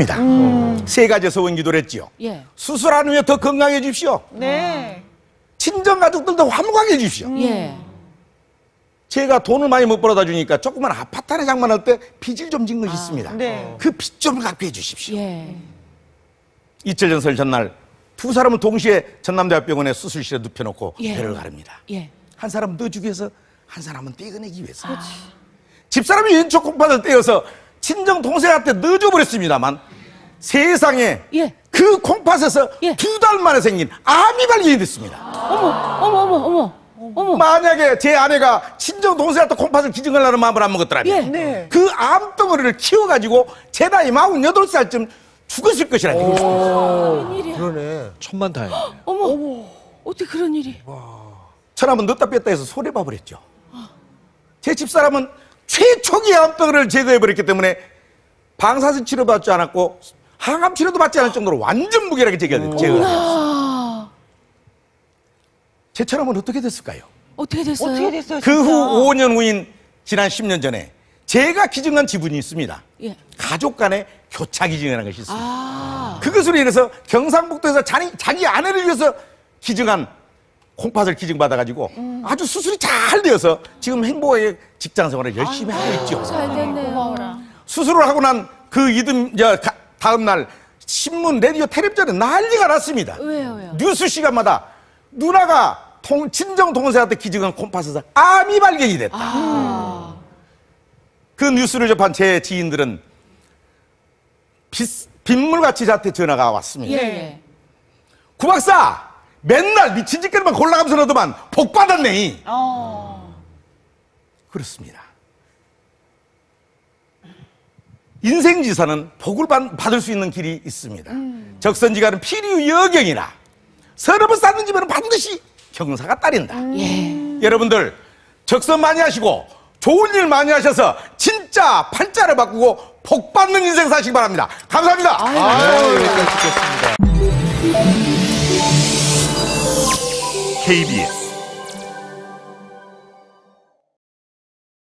입니다. 음. 세 가지에서 원기도를 했지요. 예. 수술한 후에 더건강해십시오 네. 친정 가족들도 환목 해주십시오. 음. 예. 제가 돈을 많이 못 벌어다 주니까 조금만 아파트 하나 장만할 때 빚을 좀 진 것이 아, 있습니다. 네. 그빚 좀 갚게 해주십시오. 예. 이틀 전설 전날 두 사람은 동시에 전남대학병원에 수술실에 눕혀놓고 예. 배를 가릅니다. 예. 한 사람 넣어주기 위해서 한 사람은 떼어내기 위해서. 아. 집사람이 왼쪽 콩팥을 떼어서 친정 동생한테 넣어줘 버렸습니다만 세상에 예. 그 콩팥에서 예. 두달 만에 생긴 암이 발견됐습니다. 어머, 어머, 어머, 어머. 어머. 만약에 제 아내가 친정 동생한테 콩팥을 기증하려는 마음을 안 먹었더라면 예. 네. 그 암덩어리를 키워가지고 제 나이 48살쯤 죽었을 것이라는 얘기죠. 아, 그러네. 천만 다행 어머, 어머, 어떻게 그런 일이. 천하면 넣다 뺐다 해서 소래밥을 했죠. 제 집사람은 최초기 암덩어리를 제거해버렸기 때문에 방사선 치료받지 않았고 항암 치료도 받지 않을 정도로 완전 무결하게 제거가 됐어요. 제 처럼은 어떻게 됐을까요? 어떻게 됐어요? 어떻게 됐어요? 그 후 5년 후인 지난 10년 전에 제가 기증한 지분이 있습니다. 예. 가족 간의 교차 기증이라는 것이 있습니다. 아. 그것으로 인해서 경상북도에서 자기, 자기 아내를 위해서 기증한 콩팥을 기증받아가지고 음. 아주 수술이 잘 되어서 지금 행복하게 직장 생활을 열심히 아유, 하고 있죠. 잘 됐네요. 수술을 하고 난 그 이듬, 야, 다음날 신문, 레디오 텔레비전에 난리가 났습니다. 왜요, 왜요? 뉴스 시간마다 누나가 통, 친정 동생한테 기증한 콤파스에서 암이 발견이 됐다. 아. 그 뉴스를 접한 제 지인들은 빗물같이 저한테 전화가 왔습니다. 예. 구박사! 맨날 미친 네 짓거리만 골라가면서 너도만 복 받았네. 어. 그렇습니다. 인생지사는 복을 받, 을수 있는 길이 있습니다. 음. 적선지가는 필유여경이라 서름을 쌓는 집에는 반드시 경사가 따린다 음. 예. 여러분들 적선 많이 하시고 좋은 일 많이 하셔서 진짜 팔자를 바꾸고 복 받는 인생 사시기 바랍니다. 감사합니다. 아유, 아유, 여기 KBS